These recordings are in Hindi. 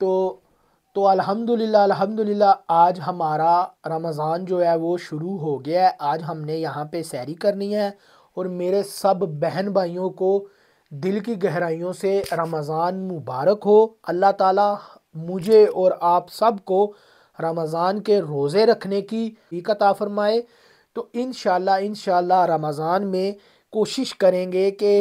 तो तो अल्हम्दुलिल्लाह अल्हम्दुलिल्लाह आज हमारा रमज़ान जो है वो शुरू हो गया है आज हमने यहाँ पे सैरी करनी है और मेरे सब बहन भाइयों को दिल की गहराइयों से रमज़ान मुबारक हो अल्लाह ताला मुझे और आप सब को रमज़ान के रोज़े रखने की कता फरमाए तो इन इन रमज़ान में कोशिश करेंगे कि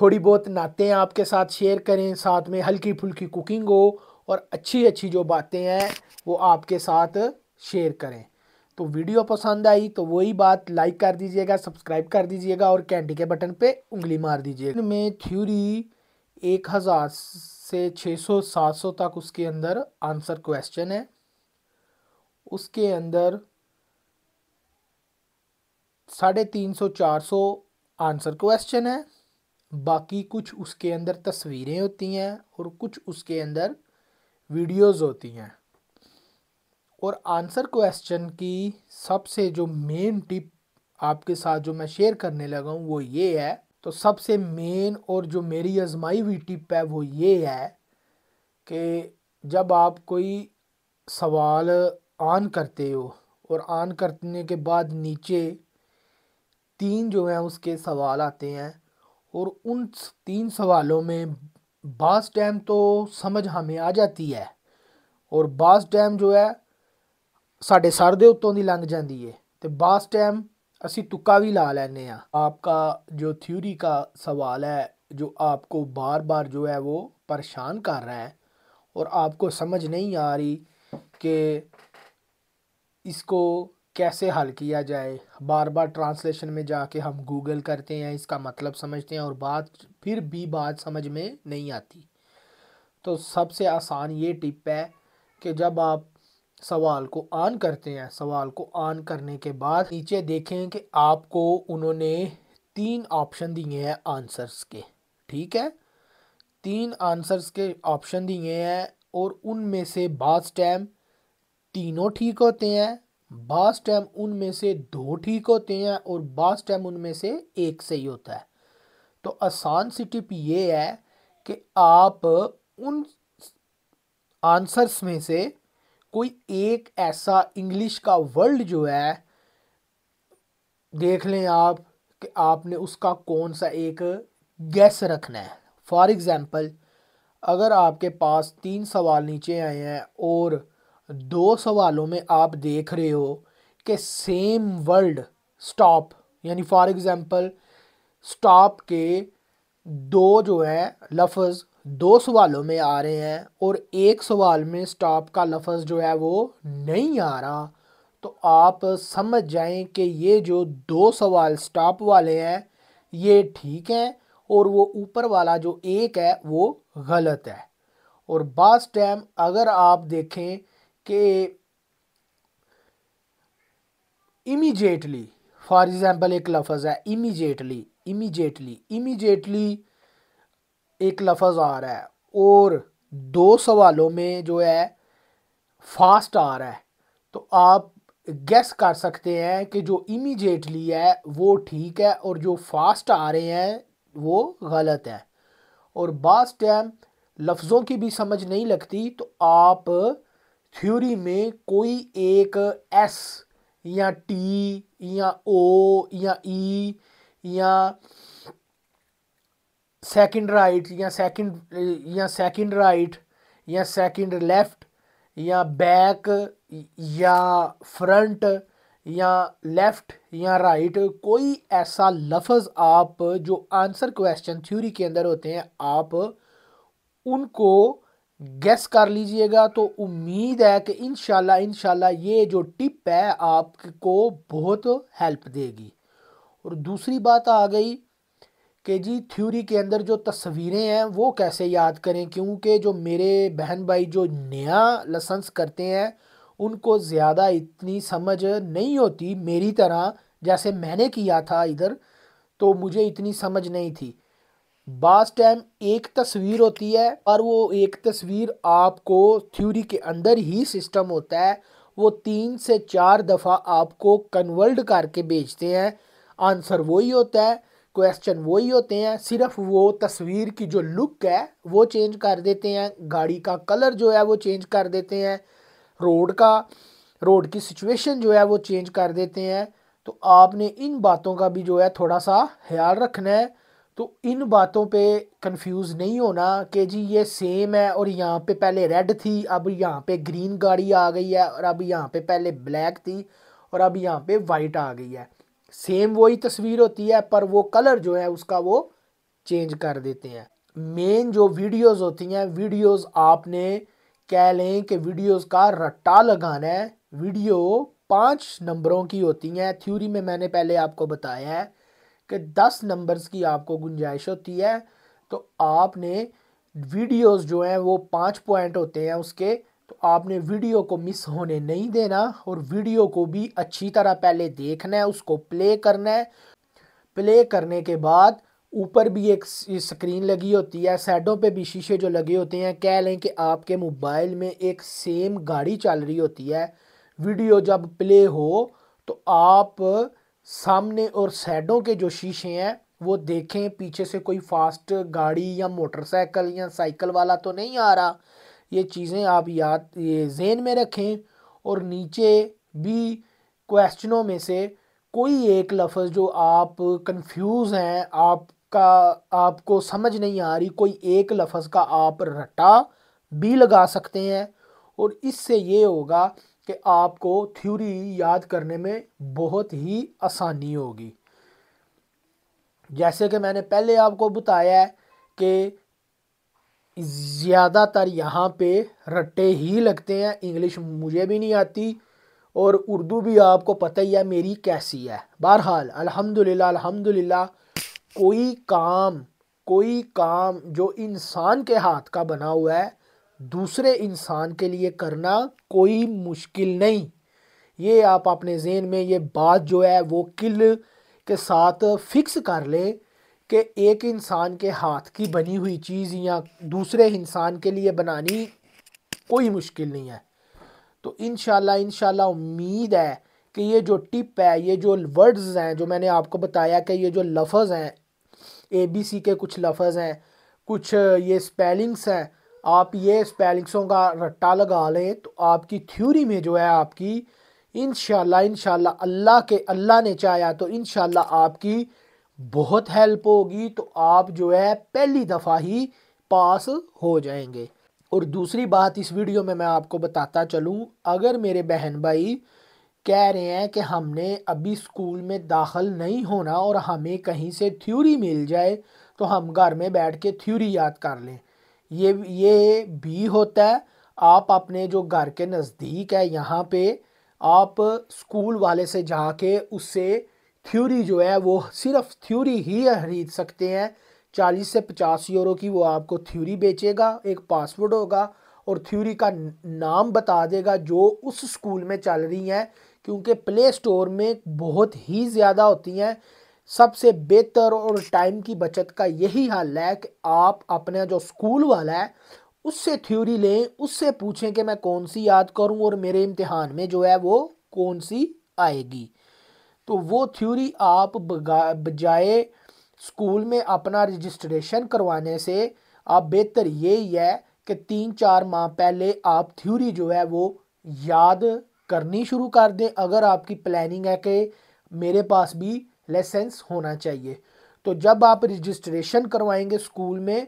थोड़ी बहुत नातें आपके साथ शेयर करें साथ में हल्की फुल्की कुकिंग हो और अच्छी अच्छी जो बातें हैं वो आपके साथ शेयर करें तो वीडियो पसंद आई तो वही बात लाइक कर दीजिएगा सब्सक्राइब कर दीजिएगा और कैंडी के बटन पे उंगली मार दीजिएगा में थ्योरी एक हज़ार से छः सौ सात सौ तक उसके अंदर आंसर क्वेश्चन है उसके अंदर साढ़े तीन सौ चार सौ आंसर क्वेश्चन है बाकी कुछ उसके अंदर तस्वीरें होती हैं और कुछ उसके अंदर वीडियोस होती हैं और आंसर क्वेश्चन की सबसे जो मेन टिप आपके साथ जो मैं शेयर करने लगा हूँ वो ये है तो सबसे मेन और जो मेरी आजमाई हुई टिप है वो ये है कि जब आप कोई सवाल ऑन करते हो और ऑन करने के बाद नीचे तीन जो हैं उसके सवाल आते हैं और उन तीन सवालों में बास डैम तो समझ हमें आ जाती है और बास डैम जो है साढ़े सर के उत्तों की लंघ जाती है तो बास डैम असी तुक्का भी ला लें आपका जो थ्यूरी का सवाल है जो आपको बार बार जो है वो परेशान कर रहा है और आपको समझ नहीं आ रही कि इसको कैसे हल किया जाए बार बार ट्रांसलेशन में जाके हम गूगल करते हैं इसका मतलब समझते हैं और बाद फिर भी बात समझ में नहीं आती तो सबसे आसान ये टिप है कि जब आप सवाल को ऑन करते हैं सवाल को ऑन करने के बाद नीचे देखें कि आपको उन्होंने तीन ऑप्शन दिए हैं आंसर्स के ठीक है तीन आंसर्स के ऑप्शन दिए हैं और उनमें से बास टाइम तीनों ठीक होते हैं बास टाइम उनमें से दो ठीक होते हैं और बास टाइम उनमें से एक सही होता है तो आसान सी टिप ये है कि आप उन आंसर्स में से कोई एक ऐसा इंग्लिश का वर्ड जो है देख लें आप कि आपने उसका कौन सा एक गैस रखना है फॉर एग्ज़ाम्पल अगर आपके पास तीन सवाल नीचे आए हैं और दो सवालों में आप देख रहे हो कि सेम वर्ड स्टॉप यानी फॉर एग्ज़ाम्पल स्टॉप के दो जो है लफज दो सवालों में आ रहे हैं और एक सवाल में स्टॉप का लफज जो है वो नहीं आ रहा तो आप समझ जाएं कि ये जो दो सवाल स्टॉप वाले हैं ये ठीक हैं और वो ऊपर वाला जो एक है वो गलत है और बास टाइम अगर आप देखें कि इमीजिएटली फॉर एग्ज़ाम्पल एक लफज है इमीजिएटली इमीजिएटली इमीजिएटली एक लफज आ रहा है और दो सवालों में जो है फास्ट आ रहा है तो आप गैस कर सकते हैं कि जो इमीजिएटली है वो ठीक है और जो फास्ट आ रहे हैं वो गलत है और बास टाइम लफ्ज़ों की भी समझ नहीं लगती तो आप थ्योरी में कोई एक एस या टी या ओ या ई e या सेकंड राइट या सेकंड या सेकंड राइट या सेकंड लेफ्ट या बैक या फ्रंट या लेफ़्ट या राइट कोई ऐसा लफ्ज़ आप जो आंसर क्वेश्चन थ्योरी के अंदर होते हैं आप उनको गेस कर लीजिएगा तो उम्मीद है कि इन शाला ये जो टिप है आपको बहुत हेल्प देगी और दूसरी बात आ गई कि जी थ्योरी के अंदर जो तस्वीरें हैं वो कैसे याद करें क्योंकि जो मेरे बहन भाई जो नया लसंस करते हैं उनको ज़्यादा इतनी समझ नहीं होती मेरी तरह जैसे मैंने किया था इधर तो मुझे इतनी समझ नहीं थी बास टाइम एक तस्वीर होती है और वो एक तस्वीर आपको थ्योरी के अंदर ही सिस्टम होता है वो तीन से चार दफ़ा आपको कन्वर्ट करके भेजते हैं आंसर वही होता है क्वेश्चन वही होते हैं सिर्फ वो तस्वीर की जो लुक है वो चेंज कर देते हैं गाड़ी का कलर जो है वो चेंज कर देते हैं रोड का रोड की सिचुएशन जो है वो चेंज कर देते हैं तो आपने इन बातों का भी जो है थोड़ा सा ख्याल रखना है तो इन बातों पे कंफ्यूज नहीं होना कि जी ये सेम है और यहाँ पे पहले रेड थी अब यहाँ पे ग्रीन गाड़ी आ गई है और अब यहाँ पे पहले ब्लैक थी और अब यहाँ पे वाइट आ गई है सेम वही तस्वीर होती है पर वो कलर जो है उसका वो चेंज कर देते हैं मेन जो वीडियोस होती हैं वीडियोस आपने कह लें कि वीडियोस का रट्टा लगाना है वीडियो पाँच नंबरों की होती हैं थ्योरी में मैंने पहले आपको बताया है कि दस नंबर्स की आपको गुंजाइश होती है तो आपने वीडियोस जो हैं वो पाँच पॉइंट होते हैं उसके तो आपने वीडियो को मिस होने नहीं देना और वीडियो को भी अच्छी तरह पहले देखना है उसको प्ले करना है प्ले करने के बाद ऊपर भी एक स्क्रीन लगी होती है साइडों पे भी शीशे जो लगे होते हैं कह लें कि आपके मोबाइल में एक सेम गाड़ी चल रही होती है वीडियो जब प्ले हो तो आप सामने और साइडों के जो शीशे हैं वो देखें पीछे से कोई फास्ट गाड़ी या मोटरसाइकिल या साइकिल वाला तो नहीं आ रहा ये चीज़ें आप याद ये जेन में रखें और नीचे भी क्वेश्चनों में से कोई एक लफ्ज़ जो आप कंफ्यूज हैं आपका आपको समझ नहीं आ रही कोई एक लफ्ज़ का आप रटा भी लगा सकते हैं और इससे ये होगा कि आपको थ्योरी याद करने में बहुत ही आसानी होगी जैसे कि मैंने पहले आपको बताया है कि ज़्यादातर यहाँ पे रट्टे ही लगते हैं इंग्लिश मुझे भी नहीं आती और उर्दू भी आपको पता ही है मेरी कैसी है बहरहाल अल्हम्दुलिल्लाह अल्हम्दुलिल्लाह कोई काम कोई काम जो इंसान के हाथ का बना हुआ है दूसरे इंसान के लिए करना कोई मुश्किल नहीं ये आप अपने जहन में ये बात जो है वो किल के साथ फिक्स कर लें कि एक इंसान के हाथ की बनी हुई चीज़ या दूसरे इंसान के लिए बनानी कोई मुश्किल नहीं है तो इन इन उम्मीद है कि ये जो टिप है ये जो वर्ड्स हैं जो मैंने आपको बताया कि ये जो लफ्ज़ हैं ए बी सी के कुछ लफ्ज़ हैं कुछ ये स्पेलिंग्स हैं आप ये स्पेलिंग्सों का रट्टा लगा लें तो आपकी थ्योरी में जो है आपकी इन शाह इन अल्लाह के अल्लाह ने चाहा तो इन आपकी बहुत हेल्प होगी तो आप जो है पहली दफ़ा ही पास हो जाएंगे और दूसरी बात इस वीडियो में मैं आपको बताता चलूँ अगर मेरे बहन भाई कह रहे हैं कि हमने अभी स्कूल में दाखिल नहीं होना और हमें कहीं से थ्योरी मिल जाए तो हम घर में बैठ के थ्योरी याद कर लें ये ये भी होता है आप अपने जो घर के नज़दीक है यहाँ पे आप स्कूल वाले से जाके उससे थ्योरी जो है वो सिर्फ थ्योरी ही खरीद सकते हैं चालीस से पचास यूरो की वो आपको थ्योरी बेचेगा एक पासवर्ड होगा और थ्योरी का नाम बता देगा जो उस स्कूल में चल रही हैं क्योंकि प्ले स्टोर में बहुत ही ज़्यादा होती हैं सबसे बेहतर और टाइम की बचत का यही हल है कि आप अपना जो स्कूल वाला है उससे थ्योरी लें उससे पूछें कि मैं कौन सी याद करूं और मेरे इम्तिहान में जो है वो कौन सी आएगी तो वो थ्योरी आप बजाय स्कूल में अपना रजिस्ट्रेशन करवाने से आप बेहतर यही है कि तीन चार माह पहले आप थ्योरी जो है वो याद करनी शुरू कर दें अगर आपकी प्लानिंग है कि मेरे पास भी लाइसेंस होना चाहिए तो जब आप रजिस्ट्रेशन करवाएंगे स्कूल में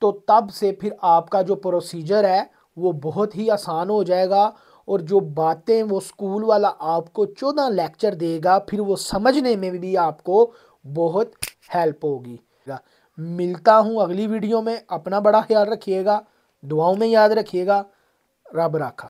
तो तब से फिर आपका जो प्रोसीजर है वो बहुत ही आसान हो जाएगा और जो बातें वो स्कूल वाला आपको चौदह लेक्चर देगा फिर वो समझने में भी आपको बहुत हेल्प होगी मिलता हूँ अगली वीडियो में अपना बड़ा ख्याल रखिएगा दुआओं में याद रखिएगा रब राखा